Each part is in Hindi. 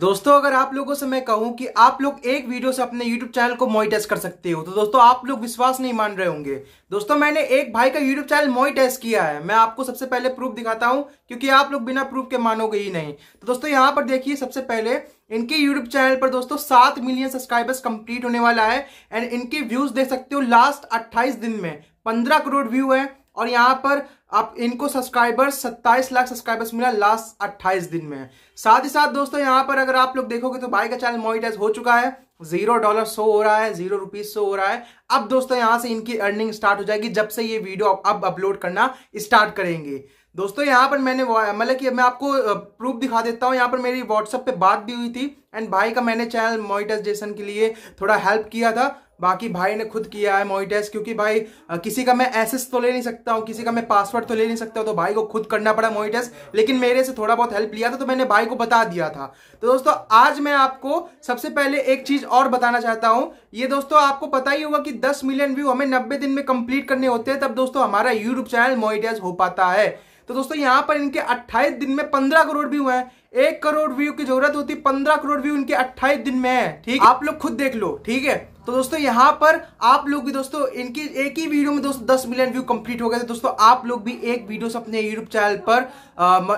दोस्तों अगर आप लोगों से मैं कहूं कि आप लोग एक वीडियो से अपने YouTube चैनल को मोइटेस्ट कर सकते हो तो दोस्तों आप लोग विश्वास नहीं मान रहे होंगे दोस्तों मैंने एक भाई का YouTube चैनल मोइटेस्ट किया है मैं आपको सबसे पहले प्रूफ दिखाता हूं क्योंकि आप लोग बिना प्रूफ के मानोगे ही नहीं तो दोस्तों यहां पर देखिए सबसे पहले इनके यूट्यूब चैनल पर दोस्तों सात मिलियन सब्सक्राइबर्स कंप्लीट होने वाला है एंड इनके व्यूज देख सकते हो लास्ट अट्ठाईस दिन में पंद्रह करोड़ व्यू है और यहाँ पर आप इनको सब्सक्राइबर्स सत्ताईस लाख सब्सक्राइबर्स मिला लास्ट अट्ठाईस दिन में साथ ही साथ दोस्तों यहाँ पर अगर आप लोग देखोगे तो भाई का चैनल मोनिटाइज हो चुका है जीरो डॉलर सो हो रहा है जीरो रुपीज सो हो रहा है अब दोस्तों यहाँ से इनकी अर्निंग स्टार्ट हो जाएगी जब से ये वीडियो अब अपलोड करना स्टार्ट करेंगे दोस्तों यहाँ पर मैंने मतलब कि मैं आपको प्रूफ दिखा देता हूँ यहाँ पर मेरी व्हाट्सअप पे बात भी हुई थी एंड भाई का मैंने चैनल मोनिटाइजेशन के लिए थोड़ा हेल्प किया था बाकी भाई ने खुद किया है टेस्ट क्योंकि भाई किसी का मैं एसेस तो ले नहीं सकता हूँ किसी का मैं पासवर्ड तो ले नहीं सकता तो भाई को खुद करना पड़ा टेस्ट लेकिन मेरे से थोड़ा बहुत हेल्प लिया था तो मैंने भाई को बता दिया था तो दोस्तों आज मैं आपको सबसे पहले एक चीज़ और बताना चाहता हूँ ये दोस्तों आपको पता ही होगा कि दस मिलियन व्यू हमें नब्बे दिन में कंप्लीट करने होते हैं तब दोस्तों हमारा यूट्यूब चैनल मोइटेस हो पाता है तो दोस्तों यहां पर इनके 28 दिन में 15 करोड़ व्यू हैं एक करोड़ व्यू की जरूरत होती है 15 करोड़ व्यू इनके 28 दिन में है ठीक आप लोग खुद देख लो ठीक है तो दोस्तों यहाँ पर आप लोग भी दोस्तों इनकी एक ही वीडियो में दोस्तों दस मिलियन व्यू कंप्लीट हो गए थे दोस्तों आप लोग भी एक वीडियो से अपने यूट्यूब चैनल पर आ, म,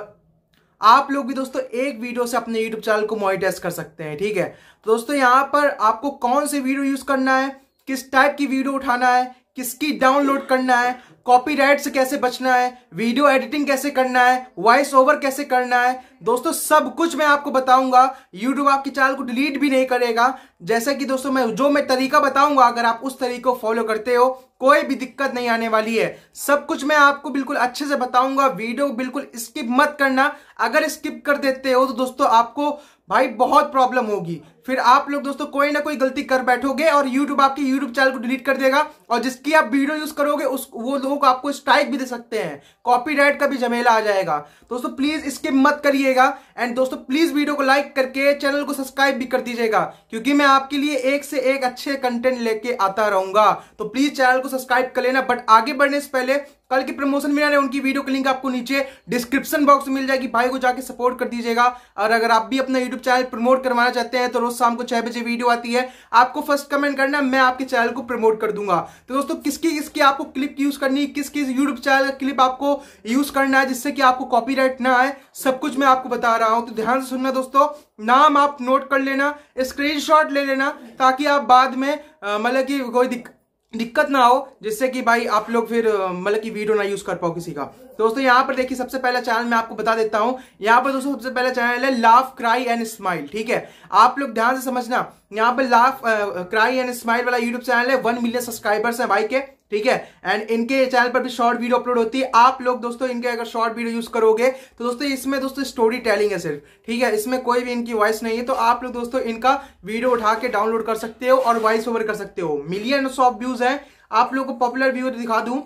आप लोग भी दोस्तों एक वीडियो से अपने यूट्यूब चैनल को मोनिटाइज कर सकते हैं ठीक है तो दोस्तों यहाँ पर आपको कौन से वीडियो यूज करना है किस टाइप की वीडियो उठाना है किसकी डाउनलोड करना है कॉपीराइट से कैसे बचना है वीडियो एडिटिंग कैसे करना है वॉइस ओवर कैसे करना है दोस्तों सब कुछ मैं आपको बताऊंगा यूट्यूब आपकी चैनल को डिलीट भी नहीं करेगा जैसे कि दोस्तों मैं जो मैं तरीका बताऊंगा अगर आप उस तरीके को फॉलो करते हो कोई भी दिक्कत नहीं आने वाली है सब कुछ मैं आपको बिल्कुल अच्छे से बताऊंगा वीडियो बिल्कुल स्किप मत करना अगर स्किप कर देते हो तो दोस्तों आपको भाई बहुत प्रॉब्लम होगी फिर आप लोग दोस्तों कोई ना कोई गलती कर बैठोगे और यूट्यूब आपके यूट्यूब चैनल को डिलीट कर देगा और जिसकी आप वीडियो यूज करोगे उस वो लोग आपको स्ट्राइक भी दे सकते हैं कॉपीराइट का भी झमेला आ जाएगा दोस्तों प्लीज इसके मत करिएगा एंड दोस्तों प्लीज वीडियो को लाइक करके चैनल को सब्सक्राइब भी कर दीजिएगा क्योंकि मैं आपके लिए एक से एक अच्छे कंटेंट लेके आता रहूंगा तो प्लीज चैनल को सब्सक्राइब कर लेना बट आगे बढ़ने से पहले कल की प्रमोशन मिला है उनकी वीडियो की लिंक आपको नीचे डिस्क्रिप्शन बॉक्स में मिल जाएगी भाई को जाके सपोर्ट कर दीजिएगा और अगर आप भी अपना यूट्यूब चैनल प्रमोट करवाना चाहते हैं तो रोज शाम को छह बजे वीडियो आती है आपको फर्स्ट कमेंट करना मैं आपके चैनल को प्रमोट कर दूंगा तो दोस्तों किसकी किसकी आपको क्लिप यूज करनी किस किस यूट्यूब चैनल का क्लिप आपको यूज करना है जिससे कि आपको कॉपी ना आए सब कुछ मैं आपको बता रहा हूं तो ध्यान से सुनना दोस्तों नाम आप नोट कर लेना स्क्रीनशॉट ले लेना ताकि आप बाद में मतलब कि कोई दिक्कत दिक्कत ना हो जिससे कि भाई आप लोग फिर मतलब कि वीडियो ना यूज कर पाओ किसी का दोस्तों यहाँ पर देखिए सबसे पहला चैनल मैं आपको बता देता हूँ यहाँ पर दोस्तों सबसे पहला चैनल है लाफ क्राई एंड स्माइल ठीक है आप लोग ध्यान से समझना यहाँ पर लाफ क्राई एंड स्माइल वाला यूट्यूब चैनल है वन मिलियन सब्सक्राइबर्स है भाई के ठीक है एंड इनके चैनल पर भी शॉर्ट वीडियो अपलोड होती है आप लोग दोस्तों इनके अगर शॉर्ट वीडियो यूज करोगे तो दोस्तों इसमें दोस्तों स्टोरी टेलिंग है सिर्फ ठीक है इसमें कोई भी इनकी वॉइस नहीं है तो आप लोग दोस्तों इनका वीडियो उठा के डाउनलोड कर सकते हो और वॉइस ओवर कर सकते हो मिलियन ऑफ व्यूज है आप लोग को पॉपुलर व्यू दिखा दू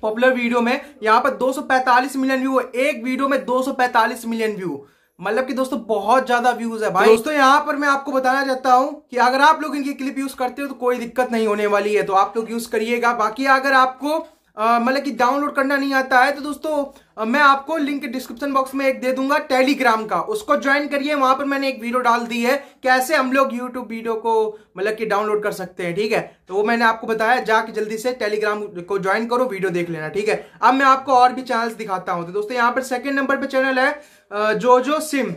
पॉपुलर वीडियो में यहाँ पर दो मिलियन व्यू एक वीडियो में दो मिलियन व्यू मतलब कि दोस्तों बहुत ज्यादा व्यूज है भाई दोस्तों यहाँ पर मैं आपको बताना चाहता हूँ कि अगर आप लोग इनकी क्लिप यूज करते हो तो कोई दिक्कत नहीं होने वाली है तो आप लोग यूज करिएगा बाकी अगर आपको मतलब कि डाउनलोड करना नहीं आता है तो दोस्तों मैं आपको लिंक डिस्क्रिप्शन बॉक्स में एक दे दूंगा टेलीग्राम का उसको ज्वाइन करिए वहां पर मैंने एक वीडियो डाल दी है कैसे हम लोग यूट्यूब वीडियो को मतलब कि डाउनलोड कर सकते हैं ठीक है तो वो मैंने आपको बताया जाके जल्दी से टेलीग्राम को ज्वाइन करो वीडियो देख लेना ठीक है अब मैं आपको और भी चैनल दिखाता हूँ तो दोस्तों यहाँ पर सेकेंड नंबर पर चैनल है जोजो सिम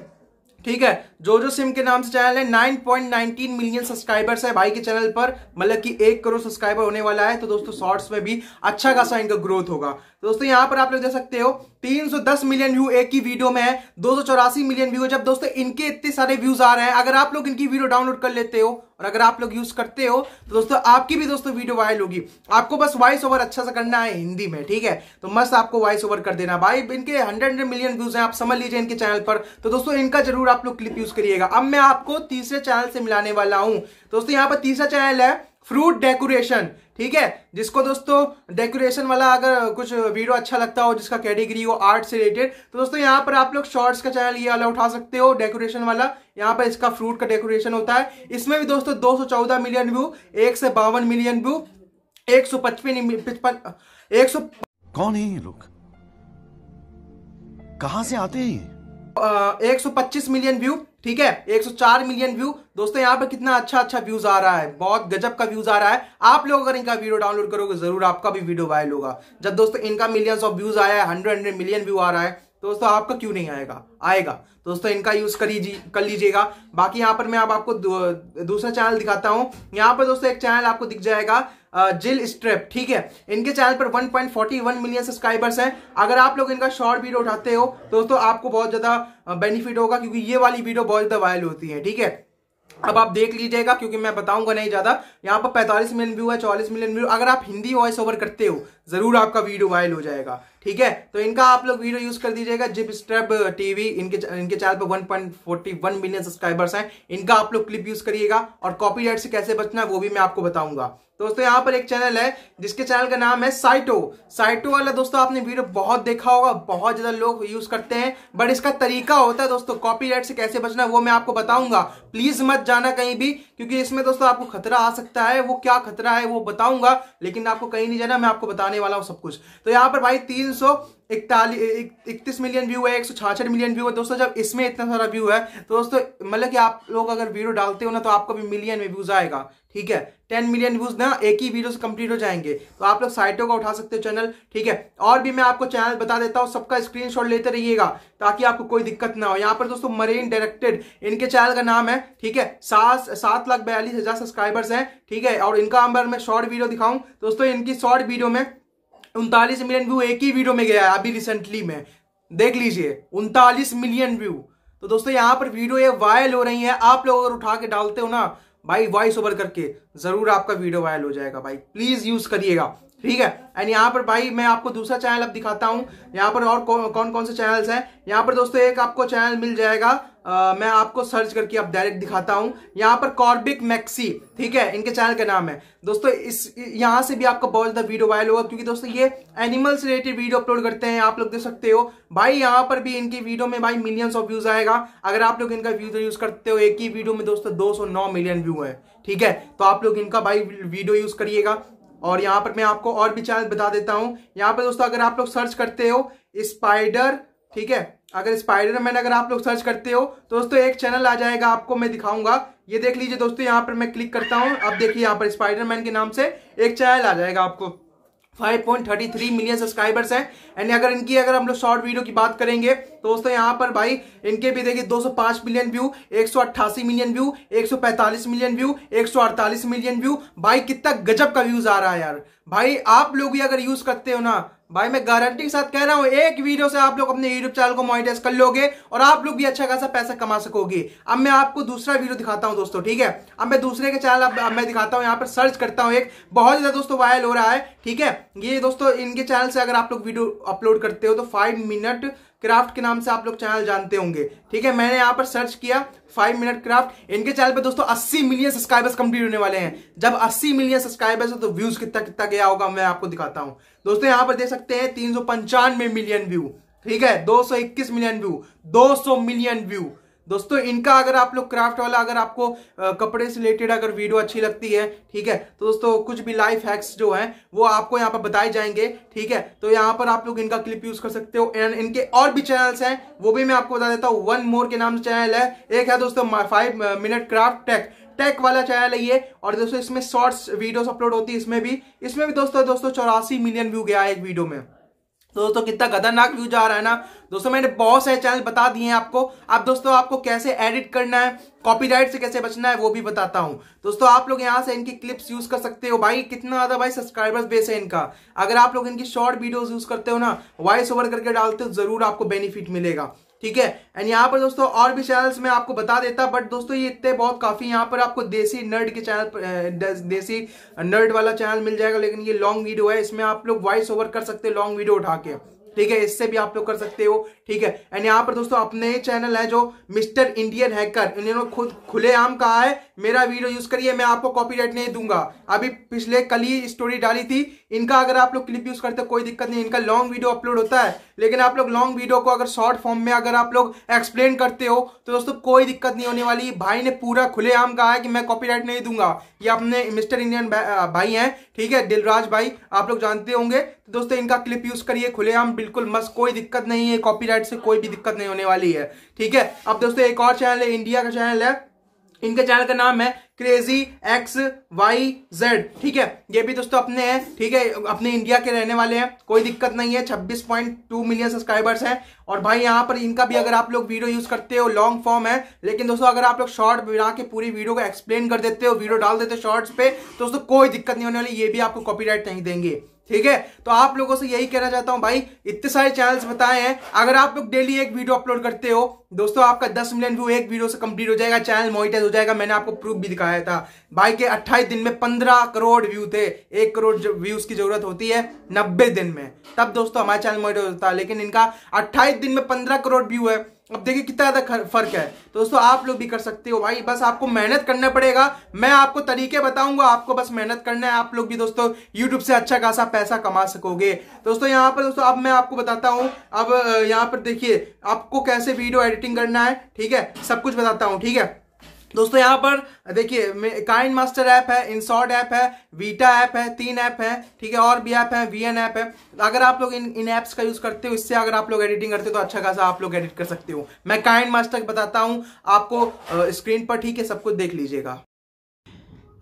ठीक है जो जो सिम के नाम से चैनल है 9.19 मिलियन सब्सक्राइबर्स है भाई के चैनल पर मतलब कि एक करोड़ सब्सक्राइबर होने वाला है तो दोस्तों शॉर्ट्स में भी अच्छा खासा इनका ग्रोथ होगा तो दोस्तों यहां पर आप लोग देख सकते हो 310 मिलियन व्यू एक की वीडियो में है दो मिलियन व्यू जब दोस्तों इनके इतने सारे व्यूज आ रहे हैं अगर आप लोग इनकी वीडियो डाउनलोड कर लेते हो और अगर आप लोग यूज करते हो तो दोस्तों आपकी भी दोस्तों वीडियो वायरल होगी आपको बस वॉइस ओवर अच्छा सा करना है हिंदी में ठीक है तो मस्त आपको वॉइस ओवर कर देना भाई इनके हंड्रेड हंड्रेड मिलियन व्यूज हैं आप समझ लीजिए इनके चैनल पर तो दोस्तों इनका जरूर आप लोग क्लिप यूज करिएगा अब मैं आपको तीसरे चैनल से मिलाने वाला हूं दोस्तों यहाँ पर तीसरा चैनल है फ्रूट डेकोरेशन ठीक है जिसको दोस्तों डेकोरेशन वाला अगर कुछ वीडियो अच्छा लगता हो जिसका कैटेगरी हो आर्ट से रिलेटेड तो दोस्तों यहाँ पर आप लोग शॉर्ट्स का चैनल ये वाला उठा सकते हो डेकोरेशन वाला यहाँ पर इसका फ्रूट का डेकोरेशन होता है इसमें भी दोस्तों दो मिलियन व्यू एक से बावन मिलियन व्यू एक सौ पचपन एक सौ कौन है ये लोग कहा से आते हैं 125 मिलियन व्यू ठीक है 104 मिलियन व्यू दोस्तों यहाँ पे कितना अच्छा अच्छा व्यूज आ रहा है बहुत गजब का व्यूज आ रहा है आप लोग अगर इनका वीडियो डाउनलोड करोगे जरूर आपका भी वीडियो वायरल होगा जब दोस्तों इनका मिलियंस ऑफ व्यूज आया है हंड्रेड हंड्रेड मिलियन व्यू आ रहा है दोस्तों आपका क्यों नहीं आएगा आएगा दोस्तों इनका यूज कर लीजिएगा बाकी यहाँ पर मैं आप आपको दूसरा चैनल दिखाता हूँ यहाँ पर दोस्तों एक चैनल आपको दिख जाएगा जिल स्ट्रेप ठीक है इनके चैनल पर 1.41 मिलियन सब्सक्राइबर्स हैं अगर आप लोग इनका शॉर्ट वीडियो उठाते हो दोस्तों आपको बहुत ज़्यादा बेनिफिट होगा क्योंकि ये वाली वीडियो बहुत ज़्यादा वायरल होती है ठीक है अब आप देख लीजिएगा क्योंकि मैं बताऊंगा नहीं ज़्यादा यहाँ पर 45 मिलियन व्यू है 40 मिलियन व्यू अगर आप हिंदी वॉइस ओवर करते हो ज़रूर आपका वीडियो वायरल हो जाएगा ठीक है तो इनका आप लोग वीडियो यूज़ कर दीजिएगा जिप स्ट्रेप टीवी इनके इनके चैनल पर 1.41 मिलियन सब्सक्राइबर्स हैं इनका आप लोग क्लिप यूज़ करिएगा और कॉपी से कैसे बचना है वो भी मैं आपको बताऊंगा दोस्तों यहाँ पर एक चैनल है जिसके चैनल का नाम है साइटो साइटो वाला दोस्तों आपने वीडियो बहुत देखा होगा बहुत ज़्यादा लोग यूज़ करते हैं बट इसका तरीका होता है दोस्तों कॉपीराइट से कैसे बचना है वो मैं आपको बताऊंगा प्लीज मत जाना कहीं भी क्योंकि इसमें दोस्तों आपको खतरा आ सकता है वो क्या खतरा है वो बताऊंगा लेकिन आपको कहीं नहीं जाना मैं आपको बताने वाला हूँ सब कुछ तो यहाँ पर भाई तीन सौ इकतालीस मिलियन व्यू है एक सौ छाछठ मिलियन व्यू है दोस्तों जब इसमें इतना सारा व्यू है तो दोस्तों मतलब कि आप लोग अगर वीडियो डालते हो ना तो आपको भी मिलियन में व्यूज आएगा ठीक है टेन मिलियन व्यूज ना एक ही वीडियो से कंप्लीट हो जाएंगे तो आप लोग साइटों का उठा सकते हो चैनल ठीक है और भी मैं आपको चैनल बता देता हूँ सबका स्क्रीन लेते रहिएगा ताकि आपको कोई दिक्कत ना हो यहाँ पर दोस्तों मरीन डायरेक्टेड इनके चैनल का नाम है ठीक है सात सात लाख बयालीस हजार सब्सक्राइबर्स हैं ठीक है और इनका अंबर मैं शॉर्ट वीडियो दिखाऊं दोस्तों इनकी शॉर्ट वीडियो में उनतालीस मिलियन व्यू एक ही वीडियो में गया है अभी रिसेंटली में देख लीजिए उनतालीस मिलियन व्यू तो दोस्तों यहाँ पर वीडियो ये वायरल हो रही है आप लोग अगर उठा के डालते हो ना भाई वॉइस ओवर करके जरूर आपका वीडियो वायरल हो जाएगा भाई प्लीज यूज करिएगा ठीक है एंड यहाँ पर भाई मैं आपको दूसरा चैनल अब दिखाता हूँ यहाँ पर और कौ, कौन कौन से चैनल्स हैं यहाँ पर दोस्तों एक आपको चैनल मिल जाएगा आ, मैं आपको सर्च करके अब डायरेक्ट दिखाता हूँ यहाँ पर कॉर्बिक मैक्सी ठीक है इनके चैनल का नाम है दोस्तों इस यहाँ से भी आपका बहुत ज़्यादा वीडियो वायरल होगा क्योंकि दोस्तों ये एनिमल से रिलेटेड वीडियो अपलोड करते हैं आप लोग देख सकते हो भाई यहाँ पर भी इनकी वीडियो में भाई मिलियंस ऑफ व्यूज़ आएगा अगर आप लोग इनका व्यूज यूज़ करते हो एक ही वीडियो में दोस्तों दो मिलियन व्यू है ठीक है तो आप लोग इनका भाई वीडियो यूज़ करिएगा और यहाँ पर मैं आपको और भी चैनल बता देता हूँ यहाँ पर दोस्तों अगर आप लोग सर्च करते हो स्पाइडर ठीक है अगर स्पाइडरमैन अगर आप लोग सर्च करते हो तो दोस्तों एक चैनल आ जाएगा आपको मैं दिखाऊंगा ये देख लीजिए दोस्तों यहाँ पर मैं क्लिक करता हूँ अब देखिए यहाँ पर स्पाइडरमैन के नाम से एक चैनल आ जाएगा आपको 5.33 मिलियन सब्सक्राइबर्स हैं एंड अगर इनकी अगर हम लोग शॉर्ट वीडियो की बात करेंगे तो दोस्तों यहाँ पर भाई इनके भी देखिए 205 million view 188 million view 145 million view 148 million view भाई कितना गजब का व्यूज आ रहा है यार भाई आप लोग भी अगर यूज करते हो ना भाई मैं गारंटी के साथ कह रहा हूँ एक वीडियो से आप लोग अपने यूट्यूब चैनल को मोनिटाइज कर लोगे और आप लोग भी अच्छा खासा पैसा कमा सकोगे अब मैं आपको दूसरा वीडियो दिखाता हूँ दोस्तों ठीक है अब मैं दूसरे के चैनल अब, अब मैं दिखाता हूँ यहाँ पर सर्च करता हूँ एक बहुत ज्यादा दोस्तों वायरल हो रहा है ठीक है ये दोस्तों इनके चैनल से अगर आप लोग वीडियो अपलोड करते हो तो फाइव मिनट क्राफ्ट के नाम से आप लोग चैनल जानते होंगे ठीक है मैंने यहाँ पर सर्च किया फाइव मिनट क्राफ्ट इनके चैनल पे दोस्तों 80 मिलियन सब्सक्राइबर्स कंप्लीट होने वाले हैं जब 80 मिलियन सब्सक्राइबर्स है तो व्यूज कितना कितना गया होगा मैं आपको दिखाता हूँ दोस्तों यहाँ पर देख सकते हैं तीन मिलियन व्यू ठीक है दो मिलियन व्यू दो मिलियन व्यू दोस्तों इनका अगर आप लोग क्राफ्ट वाला अगर आपको कपड़े से रिलेटेड अगर वीडियो अच्छी लगती है ठीक है तो दोस्तों कुछ भी लाइफ हैक्स जो है वो आपको यहाँ पर बताए जाएंगे ठीक है तो यहाँ पर आप लोग इनका क्लिप यूज कर सकते हो एंड इनके और भी चैनल्स हैं वो भी मैं आपको बता देता हूँ वन मोर के नाम से चैनल है एक है दोस्तों five minute craft tech tech वाला चैनल है ये और दोस्तों इसमें शॉर्ट्स वीडियोज अपलोड होती है इसमें भी इसमें भी दोस्तों दोस्तों चौरासी मिलियन व्यू गया है एक वीडियो में दोस्तों कितना खतरनाक व्यूज आ रहा है ना दोस्तों मैंने बहुत सारे चैनल बता दिए हैं आपको अब दोस्तों आपको कैसे एडिट करना है कॉपीराइट से कैसे बचना है वो भी बताता हूं दोस्तों आप लोग यहां से इनकी क्लिप्स यूज कर सकते हो भाई कितना ज्यादा भाई सब्सक्राइबर्स बेस है इनका अगर आप लोग इनकी शॉर्ट वीडियोस यूज करते हो ना वॉइस ओवर करके डालते हो जरूर आपको बेनिफिट मिलेगा ठीक है एंड यहाँ पर दोस्तों और भी चैनल्स मैं आपको बता देता बट दोस्तों ये इतने बहुत काफ़ी यहाँ पर आपको देसी नर्ड के चैनल देसी नर्ड वाला चैनल मिल जाएगा लेकिन ये लॉन्ग वीडियो है इसमें आप लोग वॉइस ओवर कर सकते हैं लॉन्ग वीडियो उठा के ठीक है इससे भी आप लोग कर सकते हो ठीक है एंड यहाँ पर दोस्तों अपने चैनल है जो मिस्टर इंडियन हैकर इन्होंने खुद खुलेआम कहा है मेरा वीडियो यूज करिए मैं आपको कॉपीराइट नहीं दूंगा अभी पिछले कल ही स्टोरी डाली थी इनका अगर आप लोग क्लिप यूज करते कोई दिक्कत नहीं इनका लॉन्ग वीडियो अपलोड होता है लेकिन आप लोग लॉन्ग वीडियो को अगर शॉर्ट फॉर्म में अगर आप लोग एक्सप्लेन करते हो तो दोस्तों कोई दिक्कत नहीं होने वाली भाई ने पूरा खुलेआम कहा है कि मैं कॉपीराइट नहीं दूंगा ये अपने मिस्टर इंडियन भाई हैं ठीक है दिलराज भाई आप लोग जानते होंगे दोस्तों इनका क्लिप यूज करिए खुलेआम बिल्कुल मस्त कोई दिक्कत नहीं है कॉपीराइट से कोई भी दिक्कत नहीं होने वाली है ठीक है अब दोस्तों एक और चैनल है इंडिया का चैनल है इनके चैनल का नाम है क्रेजी एक्स वाई जेड ठीक है ये भी दोस्तों अपने हैं ठीक है अपने इंडिया के रहने वाले हैं कोई दिक्कत नहीं है 26.2 मिलियन सब्सक्राइबर्स हैं और भाई यहाँ पर इनका भी अगर आप लोग वीडियो यूज करते हो लॉन्ग फॉर्म है लेकिन दोस्तों अगर आप लोग शॉर्ट बना के पूरी वीडियो को एक्सप्लेन कर देते हो वीडियो डाल देते हो शॉर्ट्स पे तो दोस्तों कोई दिक्कत नहीं होने वाली ये भी आपको कॉपी नहीं देंगे ठीक है तो आप लोगों से यही कहना चाहता हूं भाई इतने सारे चैनल्स बताए हैं अगर आप लोग डेली एक वीडियो अपलोड करते हो दोस्तों आपका 10 मिलियन व्यू एक वीडियो से कंप्लीट हो जाएगा चैनल मोनिटाइज हो जाएगा मैंने आपको प्रूफ भी दिखाया था भाई के 28 दिन में 15 करोड़ व्यू थे एक करोड़ व्यूज की जरूरत होती है नब्बे दिन में तब दोस्तों हमारा चैनल मोनिटाइज होता है लेकिन इनका अट्ठाईस दिन में पंद्रह करोड़ व्यू है अब देखिए कितना ज़्यादा फर्क है तो दोस्तों आप लोग भी कर सकते हो भाई बस आपको मेहनत करना पड़ेगा मैं आपको तरीके बताऊंगा आपको बस मेहनत करना है आप लोग भी दोस्तों यूट्यूब से अच्छा खासा पैसा कमा सकोगे दोस्तों यहाँ पर दोस्तों अब मैं आपको बताता हूँ अब यहाँ पर देखिए आपको कैसे वीडियो एडिटिंग करना है ठीक है सब कुछ बताता हूँ ठीक है दोस्तों यहाँ पर देखिए काइन मास्टर ऐप है इंसॉर्ट ऐप है वीटा ऐप है तीन ऐप है ठीक है और भी ऐप है वी एन ऐप है तो अगर आप लोग इन इन ऐप्स का यूज़ करते हो इससे अगर आप लोग एडिटिंग करते हो तो अच्छा खासा आप लोग एडिट कर सकते हो मैं काइन मास्टर बताता हूँ आपको स्क्रीन पर ठीक है सब कुछ देख लीजिएगा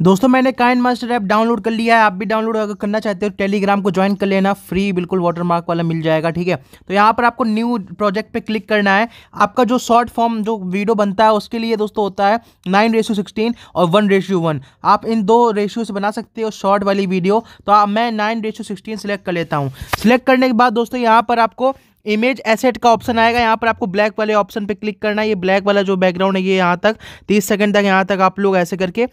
दोस्तों मैंने काइन मास्टर ऐप डाउनलोड कर लिया है आप भी डाउनलोड अगर करना चाहते हो टेलीग्राम को ज्वाइन कर लेना फ्री बिल्कुल वाटरमार्क वाला मिल जाएगा ठीक है तो यहाँ पर आपको न्यू प्रोजेक्ट पे क्लिक करना है आपका जो शॉर्ट फॉर्म जो वीडियो बनता है उसके लिए दोस्तों होता है नाइन रेशियो सिक्सटीन और वन रेशियो वन आप इन दो रेशियो से बना सकते हो शॉर्ट वाली वीडियो तो मैं नाइन रेशियो सिक्सटीन सेलेक्ट कर लेता हूँ सिलेक्ट करने के बाद दोस्तों यहाँ पर आपको इमेज एसेट का ऑप्शन आएगा यहाँ पर आपको ब्लैक वाले ऑप्शन पर क्लिक करना है ये ब्लैक वाला जो बैकग्राउंड है ये यहाँ तक तीस सेकेंड तक यहाँ तक आप लोग ऐसे करके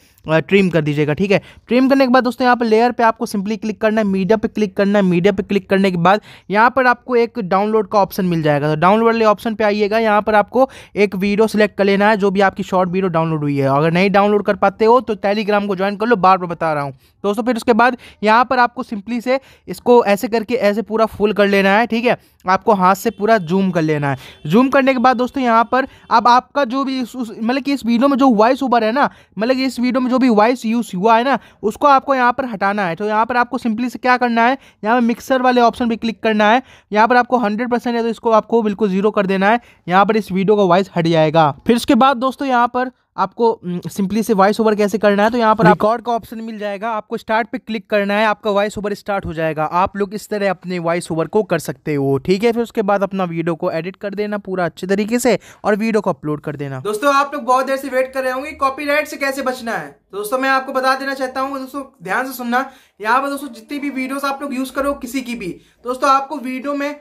ट्रिम कर दीजिएगा ठीक है ट्रिम करने के बाद दोस्तों यहाँ पर लेयर पर आपको सिंपली क्लिक करना है मीडिया पर क्लिक करना है मीडिया पर क्लिक करने के बाद यहाँ पर आपको एक डाउनलोड का ऑप्शन मिल जाएगा तो डाउनलोड वाले ऑप्शन पर आइएगा यहाँ पर आपको एक वीडियो सेलेक्ट कर लेना है जो भी आपकी शॉर्ट वीडियो डाउनलोड हुई है अगर नहीं डाउनलोड कर पाते हो तो टेलीग्राम को ज्वाइन कर लो बार बार बता रहा हूँ दोस्तों फिर उसके बाद यहाँ पर आपको सिंपली से इसको ऐसे करके ऐसे पूरा फुल कर लेना है ठीक है आपको हाथ से पूरा जूम कर लेना है जूम करने के बाद दोस्तों यहाँ पर अब आपका जो भी मतलब कि इस वीडियो में जो वॉइस ऊबर है ना मतलब कि इस वीडियो में जो भी वॉइस यूज़ हुआ है ना उसको आपको यहाँ पर हटाना है तो यहाँ पर आपको सिंपली से क्या करना है यहाँ पर मिक्सर वाले ऑप्शन पर क्लिक करना है यहाँ पर आपको हंड्रेड परसेंट है तो इसको आपको बिल्कुल जीरो कर देना है यहाँ पर इस वीडियो का वॉइस हट जाएगा फिर उसके बाद दोस्तों यहाँ पर आपको सिंपली से वॉइस ओवर कैसे करना है तो यहाँ पर रिकॉर्ड का ऑप्शन मिल जाएगा आपको स्टार्ट पे क्लिक करना है आपका वॉइस ओवर स्टार्ट हो जाएगा आप लोग इस तरह अपने वॉइस ओवर को कर सकते हो ठीक है फिर उसके बाद अपना वीडियो को एडिट कर देना पूरा अच्छे तरीके से और वीडियो को अपलोड कर देना दोस्तों आप लोग बहुत देर से वेट कर रहे होंगे कॉपी से कैसे बचना है तो दोस्तों मैं आपको बता देना चाहता हूँ दोस्तों ध्यान से सुनना यहाँ पर दोस्तों जितनी भी वीडियो आप लोग यूज करो किसी की भी दोस्तों आपको वीडियो में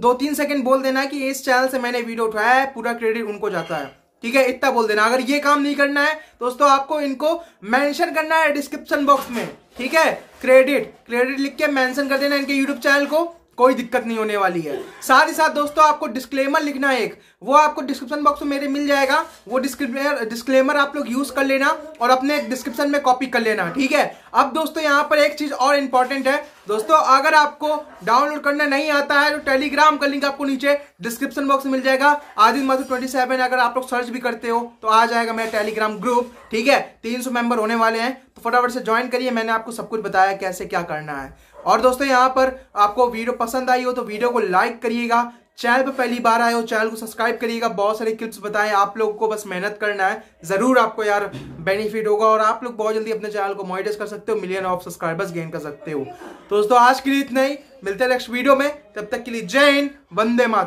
दो तीन सेकंड बोल देना है कि इस चैनल से मैंने वीडियो उठाया है पूरा क्रेडिट उनको जाता है ठीक है इतना बोल देना अगर ये काम नहीं करना है दोस्तों आपको इनको मेंशन करना है डिस्क्रिप्शन बॉक्स में ठीक है क्रेडिट क्रेडिट लिख के मेंशन कर देना इनके यूट्यूब चैनल को कोई दिक्कत नहीं होने वाली है साथ ही साथ दोस्तों आपको डिस्क्लेमर लिखना है एक वो आपको डिस्क्रिप्शन बॉक्स में मेरे मिल जाएगा वो डिस्क्लेमर डिस्क्लेमर आप लोग यूज कर लेना और अपने डिस्क्रिप्शन में कॉपी कर लेना ठीक है अब दोस्तों यहाँ पर एक चीज और इंपॉर्टेंट है दोस्तों अगर आपको डाउनलोड करना नहीं आता है तो टेलीग्राम का लिंक आपको नीचे डिस्क्रिप्शन बॉक्स में मिल जाएगा आदि मधु ट्वेंटी सेवन अगर आप लोग सर्च भी करते हो तो आ जाएगा मेरा टेलीग्राम ग्रुप ठीक है तीन सौ मेंबर होने वाले हैं तो फटाफट से ज्वाइन करिए मैंने आपको सब कुछ बताया कैसे क्या करना है और दोस्तों यहाँ पर आपको वीडियो पसंद आई हो तो वीडियो को लाइक करिएगा चैनल पर पहली बार आए हो चैनल को सब्सक्राइब करिएगा बहुत सारे क्लिप्स बताएं आप लोग को बस मेहनत करना है ज़रूर आपको यार बेनिफिट होगा और आप लोग बहुत जल्दी अपने चैनल को मोनिटाइज कर सकते हो मिलियन ऑफ सब्सक्राइबर्स गेन कर सकते हो तो दोस्तों आज के लिए इतना ही मिलते हैं नेक्स्ट वीडियो में तब तक के लिए जय हिंद वंदे माता